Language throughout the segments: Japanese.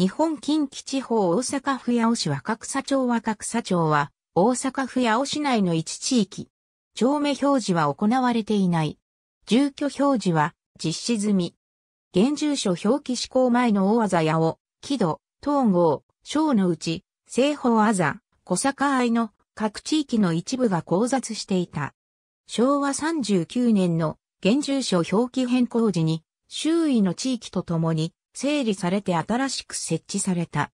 日本近畿地方大阪府八尾市若草町若草町は、大阪府八尾市内の一地域。町名表示は行われていない。住居表示は実施済み。現住所表記施行前の大技八尾、木戸、東郷、小のうち、西方あざ、小坂愛の各地域の一部が交雑していた。昭和39年の現住所表記変更時に、周囲の地域とともに整理されて新しく設置された。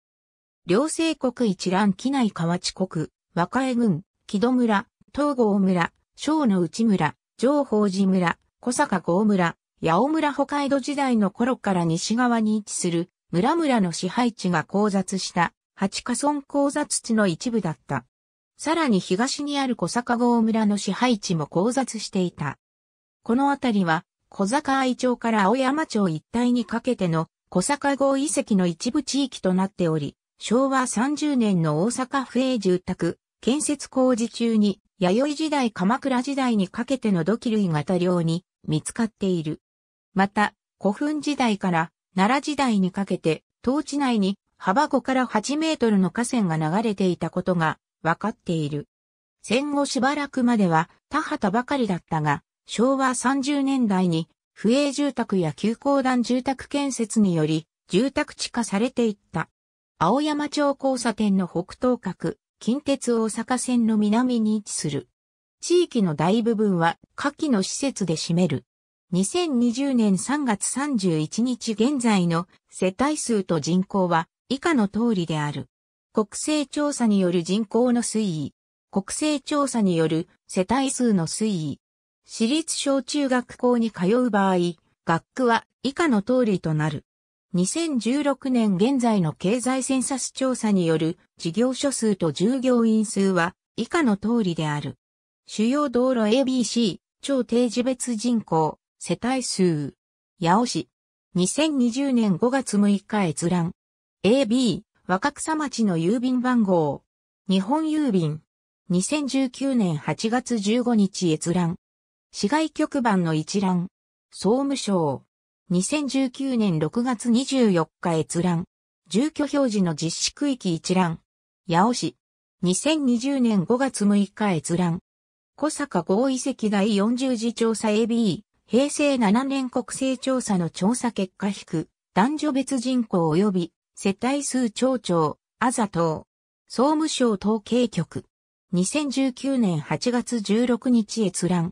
両政国一覧機内河内国、和歌江郡、木戸村、東郷村、小野内村、上宝寺村、小坂郷村、八尾村北海道時代の頃から西側に位置する村々の支配地が交雑した八カ村交雑地の一部だった。さらに東にある小坂郷村の支配地も交雑していた。この辺りは小坂愛町から青山町一帯にかけての小坂郷遺跡の一部地域となっており、昭和30年の大阪府営住宅建設工事中に、弥生時代鎌倉時代にかけての土器類型量に見つかっている。また、古墳時代から奈良時代にかけて、当地内に幅5から8メートルの河川が流れていたことが分かっている。戦後しばらくまでは田畑ばかりだったが、昭和30年代に不営住宅や急行団住宅建設により、住宅地化されていった。青山町交差点の北東角、近鉄大阪線の南に位置する。地域の大部分は下記の施設で占める。2020年3月31日現在の世帯数と人口は以下の通りである。国勢調査による人口の推移。国勢調査による世帯数の推移。私立小中学校に通う場合、学区は以下の通りとなる。2016年現在の経済センサス調査による事業所数と従業員数は以下の通りである。主要道路 ABC、超定時別人口、世帯数。八尾市。2020年5月6日閲覧。AB、若草町の郵便番号。日本郵便。2019年8月15日閲覧。市外局番の一覧、総務省、2019年6月24日閲覧、住居表示の実施区域一覧、八尾市、2020年5月6日閲覧、小坂合遺跡第40次調査 AB、平成7年国勢調査の調査結果引く、男女別人口及び、世帯数町長、あざと総務省統計局、2019年8月16日閲覧、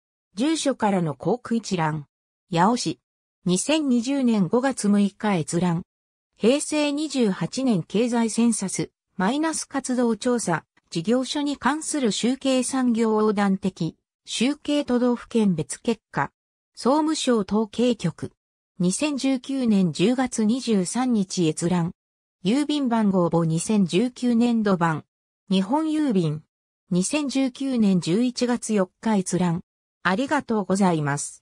住所からの航空一覧。八尾市。2020年5月6日閲覧。平成28年経済センサス、マイナス活動調査、事業所に関する集計産業横断的、集計都道府県別結果。総務省統計局。2019年10月23日閲覧。郵便番号簿2019年度版。日本郵便。2019年11月4日閲覧。ありがとうございます。